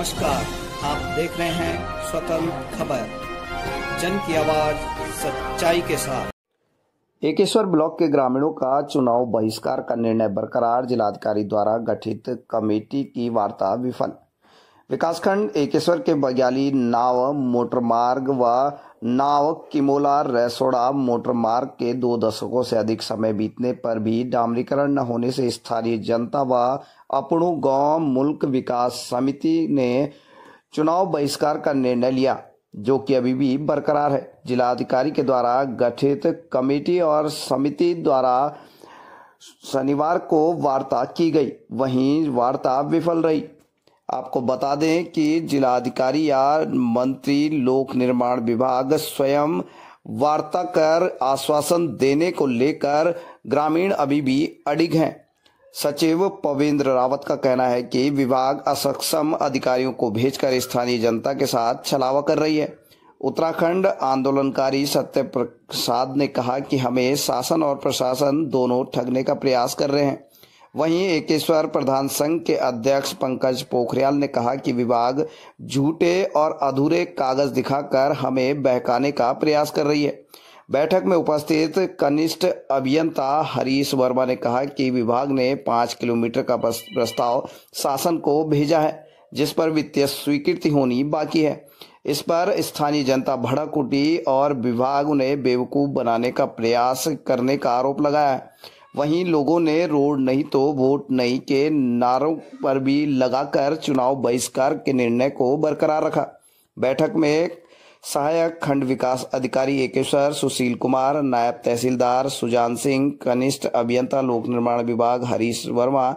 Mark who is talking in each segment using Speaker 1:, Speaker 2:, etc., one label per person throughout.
Speaker 1: नमस्कार आप देख रहे हैं स्वतंत्र खबर जन की आवाज सच्चाई के साथ एकेश्वर ब्लॉक के ग्रामीणों का चुनाव बहिष्कार का निर्णय बरकरार जिलाधिकारी द्वारा गठित कमेटी की वार्ता विफल विकासखंड एकेश्वर के बग्याली नाव मोटरमार्ग व नाव किमोला रेसोड़ा मोटर मार्ग के दो दशकों से अधिक समय बीतने पर भी डामरीकरण न होने से स्थानीय जनता व अपणु गांव मुल्क विकास समिति ने चुनाव बहिष्कार का निर्णय लिया जो कि अभी भी बरकरार है जिलाधिकारी के द्वारा गठित कमेटी और समिति द्वारा शनिवार को वार्ता की गई वहीं वार्ता विफल रही आपको बता दें कि जिलाधिकारी या मंत्री लोक निर्माण विभाग स्वयं वार्ता कर आश्वासन देने को लेकर ग्रामीण अभी भी अड़िग हैं सचिव पवेंद्र रावत का कहना है कि विभाग असक्षम अधिकारियों को भेजकर स्थानीय जनता के साथ छलावा कर रही है उत्तराखंड आंदोलनकारी सत्य प्रसाद ने कहा कि हमें शासन और प्रशासन दोनों ठगने का प्रयास कर रहे हैं वहीं एकेश्वर प्रधान संघ के अध्यक्ष पंकज पोखरियाल ने कहा कि विभाग झूठे और अधूरे कागज दिखाकर हमें बहकाने का प्रयास कर रही है बैठक में उपस्थित कनिष्ठ अभियंता हरीश वर्मा ने कहा कि विभाग ने पांच किलोमीटर का प्रस्ताव शासन को भेजा है जिस पर वित्तीय स्वीकृति होनी बाकी है इस पर स्थानीय जनता भड़क उठी और विभाग उन्हें बेवकूफ बनाने का प्रयास करने का आरोप लगाया है वहीं लोगों ने रोड नहीं तो वोट नहीं के नारों पर भी लगाकर चुनाव बहिष्कार के निर्णय को बरकरार रखा बैठक में सहायक खंड विकास अधिकारी एकेश्वर सुशील कुमार नायब तहसीलदार सुजान सिंह कनिष्ठ अभियंता लोक निर्माण विभाग हरीश वर्मा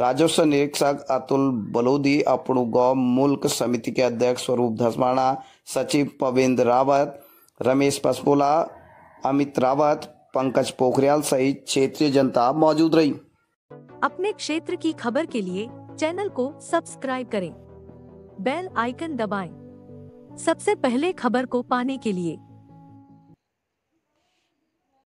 Speaker 1: राजस्व निरीक्षक अतुल बलोदी अपणु गौ मुल्क समिति के अध्यक्ष स्वरूप धसमाणा सचिव पविंद रावत रमेश पसपोला अमित रावत पंकज पोखरियाल सहित क्षेत्रीय जनता मौजूद रही अपने क्षेत्र की खबर के लिए चैनल को सब्सक्राइब करें बेल आइकन दबाएं। सबसे पहले खबर को पाने के लिए